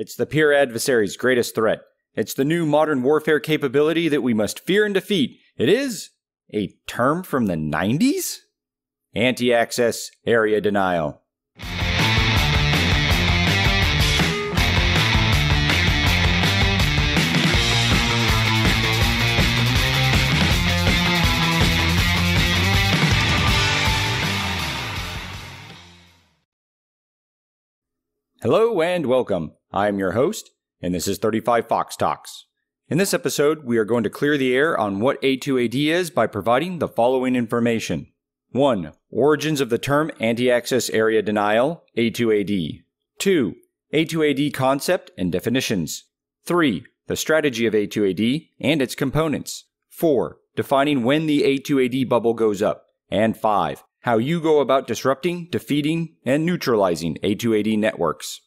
It's the peer adversary's greatest threat. It's the new modern warfare capability that we must fear and defeat. It is a term from the 90s? Anti access, area denial. Hello and welcome. I am your host, and this is 35 Fox Talks. In this episode, we are going to clear the air on what A2AD is by providing the following information 1. Origins of the term anti access area denial, A2AD. 2. A2AD concept and definitions. 3. The strategy of A2AD and its components. 4. Defining when the A2AD bubble goes up. And 5 how you go about disrupting, defeating, and neutralizing A2AD networks.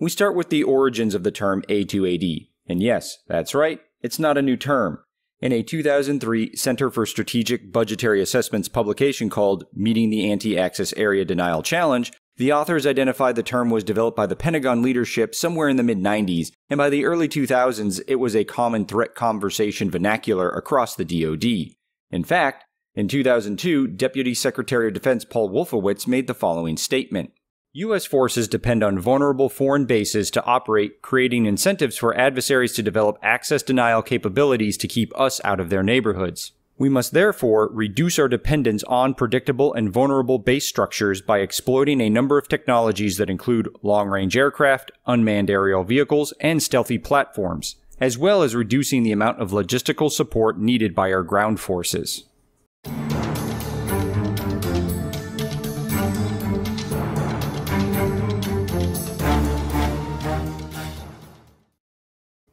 We start with the origins of the term A2AD. And yes, that's right, it's not a new term. In a 2003 Center for Strategic Budgetary Assessments publication called Meeting the Anti Access Area Denial Challenge, the authors identified the term was developed by the Pentagon leadership somewhere in the mid 90s, and by the early 2000s, it was a common threat conversation vernacular across the DoD. In fact, in 2002, Deputy Secretary of Defense Paul Wolfowitz made the following statement U.S. forces depend on vulnerable foreign bases to operate, creating incentives for adversaries to develop access denial capabilities to keep us out of their neighborhoods. We must therefore reduce our dependence on predictable and vulnerable base structures by exploiting a number of technologies that include long range aircraft, unmanned aerial vehicles, and stealthy platforms, as well as reducing the amount of logistical support needed by our ground forces.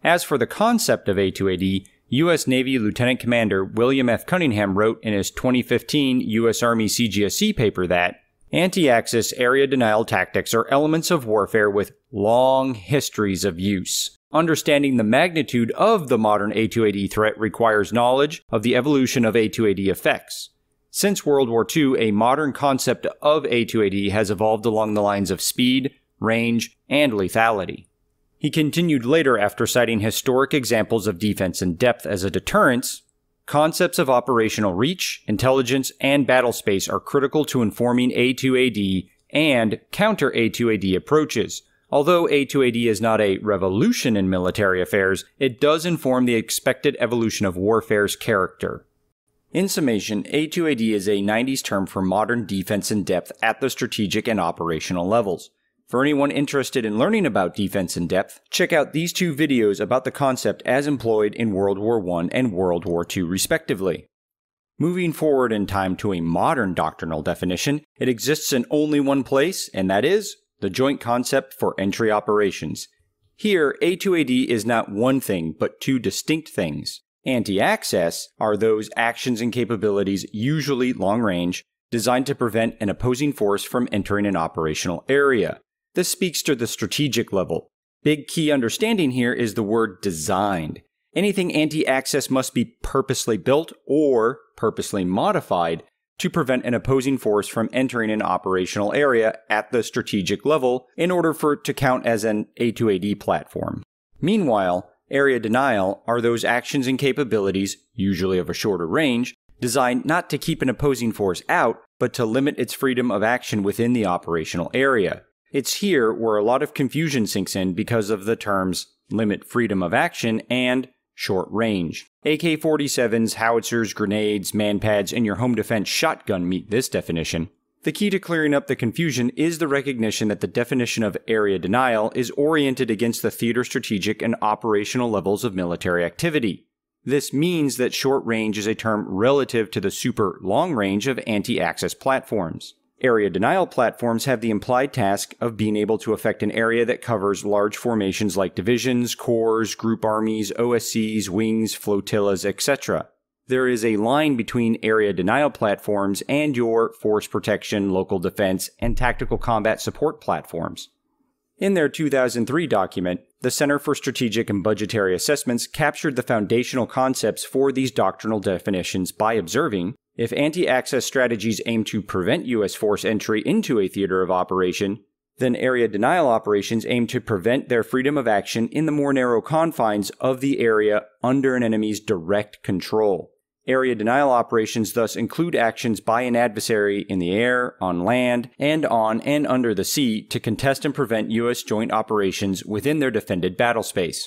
As for the concept of A2AD, U.S. Navy Lieutenant Commander William F. Cunningham wrote in his 2015 U.S. Army CGSC paper that anti Axis area denial tactics are elements of warfare with long histories of use. Understanding the magnitude of the modern A2AD threat requires knowledge of the evolution of A2AD effects. Since World War II, a modern concept of A2AD has evolved along the lines of speed, range, and lethality. He continued later after citing historic examples of defense in depth as a deterrence. Concepts of operational reach, intelligence, and battle space are critical to informing A2AD and counter A2AD approaches. Although A2AD is not a revolution in military affairs, it does inform the expected evolution of warfare's character. In summation, A2AD is a 90s term for modern defense in depth at the strategic and operational levels. For anyone interested in learning about defense in depth, check out these two videos about the concept as employed in World War I and World War II, respectively. Moving forward in time to a modern doctrinal definition, it exists in only one place, and that is the joint concept for entry operations. Here, A2AD is not one thing, but two distinct things. Anti access are those actions and capabilities, usually long range, designed to prevent an opposing force from entering an operational area. This speaks to the strategic level. Big key understanding here is the word designed. Anything anti access must be purposely built or purposely modified to prevent an opposing force from entering an operational area at the strategic level in order for it to count as an A2AD platform. Meanwhile, area denial are those actions and capabilities, usually of a shorter range, designed not to keep an opposing force out, but to limit its freedom of action within the operational area. It's here where a lot of confusion sinks in because of the terms limit freedom of action and short range. AK 47s, howitzers, grenades, manpads, and your home defense shotgun meet this definition. The key to clearing up the confusion is the recognition that the definition of area denial is oriented against the theater strategic and operational levels of military activity. This means that short range is a term relative to the super long range of anti access platforms. Area denial platforms have the implied task of being able to affect an area that covers large formations like divisions, corps, group armies, OSCs, wings, flotillas, etc. There is a line between area denial platforms and your force protection, local defense, and tactical combat support platforms. In their 2003 document, the Center for Strategic and Budgetary Assessments captured the foundational concepts for these doctrinal definitions by observing if anti access strategies aim to prevent U.S. force entry into a theater of operation, then area denial operations aim to prevent their freedom of action in the more narrow confines of the area under an enemy's direct control. Area denial operations thus include actions by an adversary in the air, on land, and on and under the sea to contest and prevent U.S. joint operations within their defended battlespace.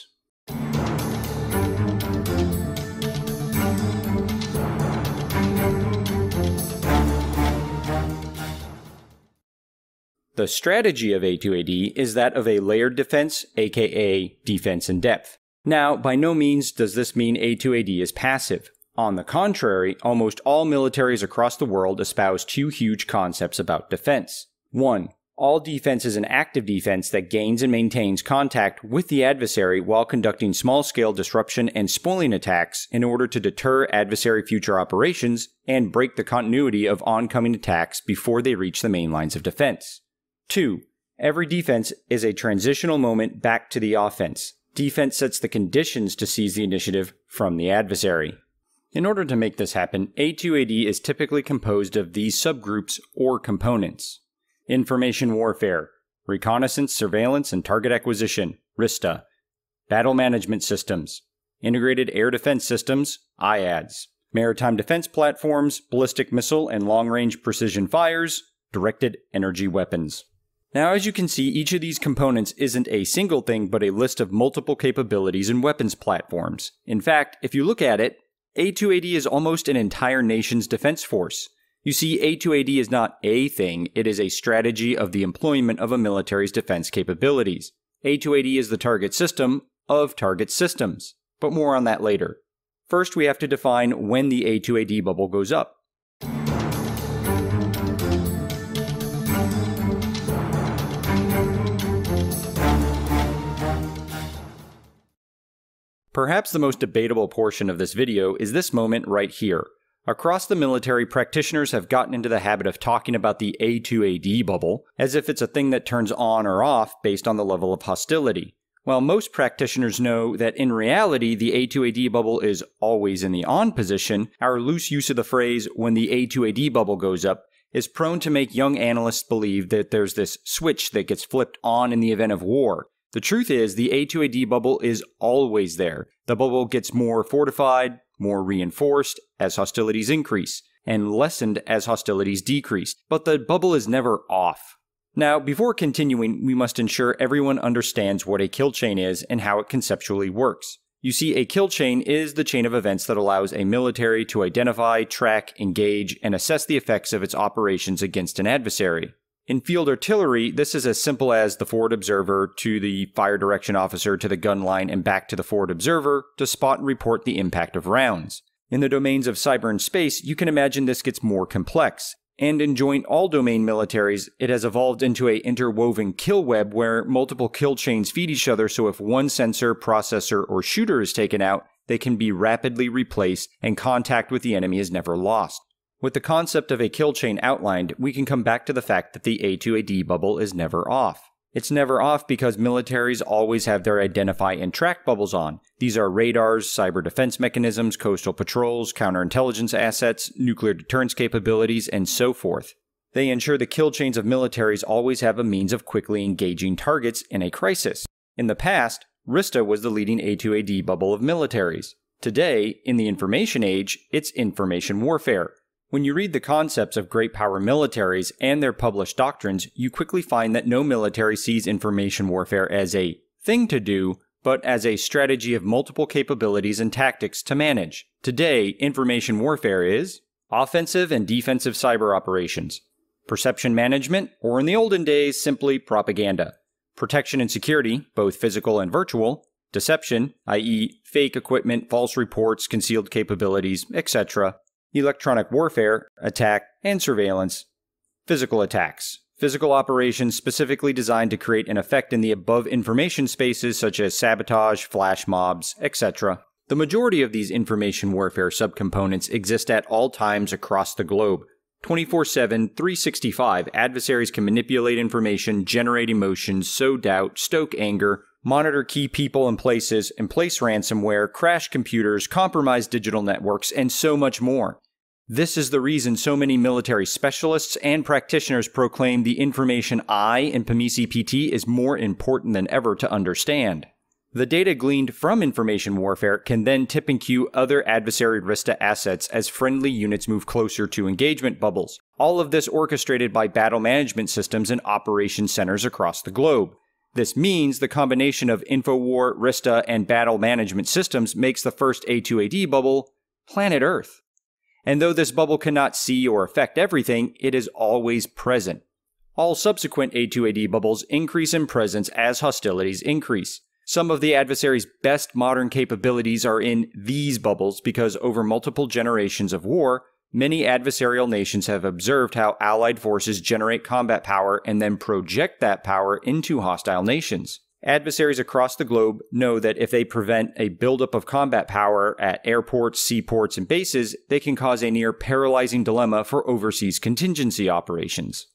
The strategy of A2AD is that of a layered defense, aka defense in depth. Now, by no means does this mean A2AD is passive. On the contrary, almost all militaries across the world espouse two huge concepts about defense. One, all defense is an active defense that gains and maintains contact with the adversary while conducting small scale disruption and spoiling attacks in order to deter adversary future operations and break the continuity of oncoming attacks before they reach the main lines of defense. Two, every defense is a transitional moment back to the offense. Defense sets the conditions to seize the initiative from the adversary. In order to make this happen, A2AD is typically composed of these subgroups or components Information Warfare, Reconnaissance, Surveillance, and Target Acquisition, RISTA, Battle Management Systems, Integrated Air Defense Systems, IADS, Maritime Defense Platforms, Ballistic Missile and Long Range Precision Fires, Directed Energy Weapons. Now, as you can see, each of these components isn't a single thing, but a list of multiple capabilities and weapons platforms. In fact, if you look at it, A280 is almost an entire nation's defense force. You see, A280 is not a thing, it is a strategy of the employment of a military's defense capabilities. A280 is the target system of target systems, but more on that later. First, we have to define when the A2AD bubble goes up. Perhaps the most debatable portion of this video is this moment right here. Across the military, practitioners have gotten into the habit of talking about the A2AD bubble as if it's a thing that turns on or off based on the level of hostility. While most practitioners know that in reality the A2AD bubble is always in the on position, our loose use of the phrase when the A2AD bubble goes up is prone to make young analysts believe that there's this switch that gets flipped on in the event of war, the truth is, the A2AD bubble is always there. The bubble gets more fortified, more reinforced as hostilities increase, and lessened as hostilities decrease, but the bubble is never off. Now, before continuing, we must ensure everyone understands what a kill chain is and how it conceptually works. You see, a kill chain is the chain of events that allows a military to identify, track, engage, and assess the effects of its operations against an adversary. In field artillery, this is as simple as the forward observer to the fire direction officer to the gun line and back to the forward observer to spot and report the impact of rounds. In the domains of cyber and space, you can imagine this gets more complex. And in joint all domain militaries, it has evolved into a interwoven kill web where multiple kill chains feed each other so if one sensor, processor, or shooter is taken out, they can be rapidly replaced and contact with the enemy is never lost. With the concept of a kill chain outlined, we can come back to the fact that the A 2 AD bubble is never off. It's never off because militaries always have their identify and track bubbles on. These are radars, cyber defense mechanisms, coastal patrols, counterintelligence assets, nuclear deterrence capabilities, and so forth. They ensure the kill chains of militaries always have a means of quickly engaging targets in a crisis. In the past, RISTA was the leading A2AD bubble of militaries. Today, in the information age, it's information warfare, when you read the concepts of great power militaries and their published doctrines, you quickly find that no military sees information warfare as a thing to do, but as a strategy of multiple capabilities and tactics to manage. Today, information warfare is offensive and defensive cyber operations, perception management, or in the olden days, simply propaganda, protection and security, both physical and virtual, deception, i.e., fake equipment, false reports, concealed capabilities, etc., electronic warfare, attack, and surveillance. Physical attacks. Physical operations specifically designed to create an effect in the above information spaces such as sabotage, flash mobs, etc. The majority of these information warfare subcomponents exist at all times across the globe. 24 7, 365, adversaries can manipulate information, generate emotions, sow doubt, stoke anger, monitor key people and places, and place ransomware, crash computers, compromise digital networks, and so much more. This is the reason so many military specialists and practitioners proclaim the information I in PMICI PT is more important than ever to understand. The data gleaned from information warfare can then tip and cue other adversary RISTA assets as friendly units move closer to engagement bubbles. All of this orchestrated by battle management systems and operation centers across the globe. This means the combination of InfoWar, Rista, and battle management systems makes the first A2AD bubble planet Earth. And though this bubble cannot see or affect everything, it is always present. All subsequent A2AD bubbles increase in presence as hostilities increase. Some of the adversary's best modern capabilities are in these bubbles because over multiple generations of war, Many adversarial nations have observed how allied forces generate combat power and then project that power into hostile nations. Adversaries across the globe know that if they prevent a buildup of combat power at airports, seaports, and bases, they can cause a near paralyzing dilemma for overseas contingency operations.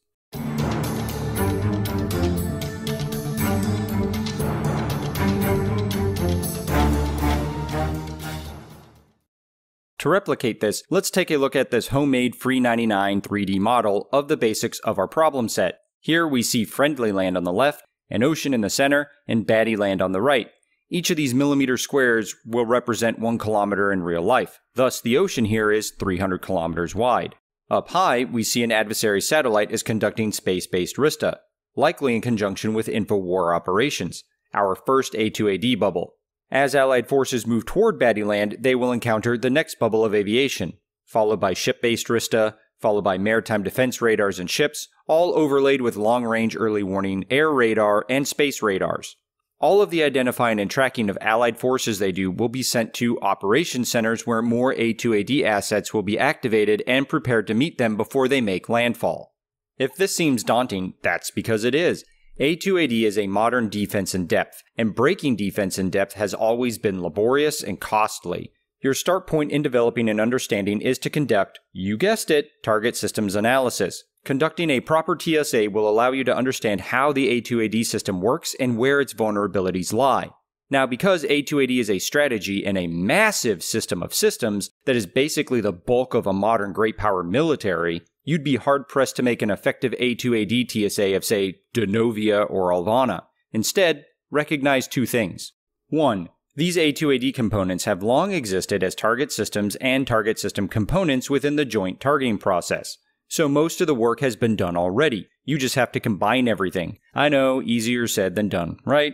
To replicate this, let's take a look at this homemade free 99 3D model of the basics of our problem set. Here we see friendly land on the left, an ocean in the center, and baddie land on the right. Each of these millimeter squares will represent one kilometer in real life. Thus, the ocean here is 300 kilometers wide. Up high, we see an adversary satellite is conducting space based RISTA, likely in conjunction with InfoWar operations, our first A2AD bubble. As Allied forces move toward Battyland, they will encounter the next bubble of aviation, followed by ship based Rista, followed by maritime defense radars and ships, all overlaid with long range early warning, air radar, and space radars. All of the identifying and tracking of Allied forces they do will be sent to operation centers where more A2AD assets will be activated and prepared to meet them before they make landfall. If this seems daunting, that's because it is. A2AD is a modern defense in depth, and breaking defense in depth has always been laborious and costly. Your start point in developing an understanding is to conduct, you guessed it, target systems analysis. Conducting a proper TSA will allow you to understand how the A2AD system works and where its vulnerabilities lie. Now, because A2AD is a strategy and a massive system of systems that is basically the bulk of a modern great power military, you'd be hard pressed to make an effective A2AD TSA of, say, Denovia or Alvana. Instead, recognize two things. One, these A2AD components have long existed as target systems and target system components within the joint targeting process. So most of the work has been done already. You just have to combine everything. I know, easier said than done, right?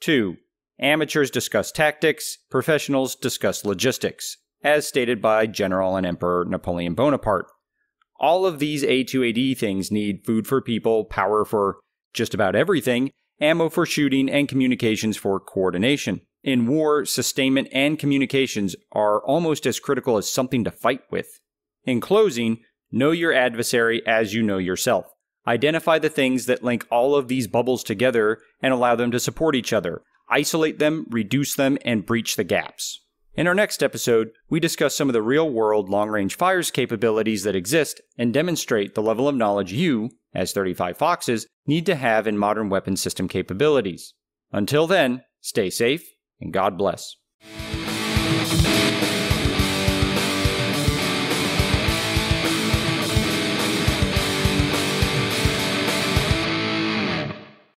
2. Amateurs discuss tactics, professionals discuss logistics, as stated by General and Emperor Napoleon Bonaparte. All of these A2AD things need food for people, power for just about everything, ammo for shooting, and communications for coordination. In war, sustainment and communications are almost as critical as something to fight with. In closing, know your adversary as you know yourself. Identify the things that link all of these bubbles together and allow them to support each other. Isolate them, reduce them, and breach the gaps. In our next episode, we discuss some of the real world long range fires capabilities that exist and demonstrate the level of knowledge you, as 35 Foxes, need to have in modern weapon system capabilities. Until then, stay safe and God bless.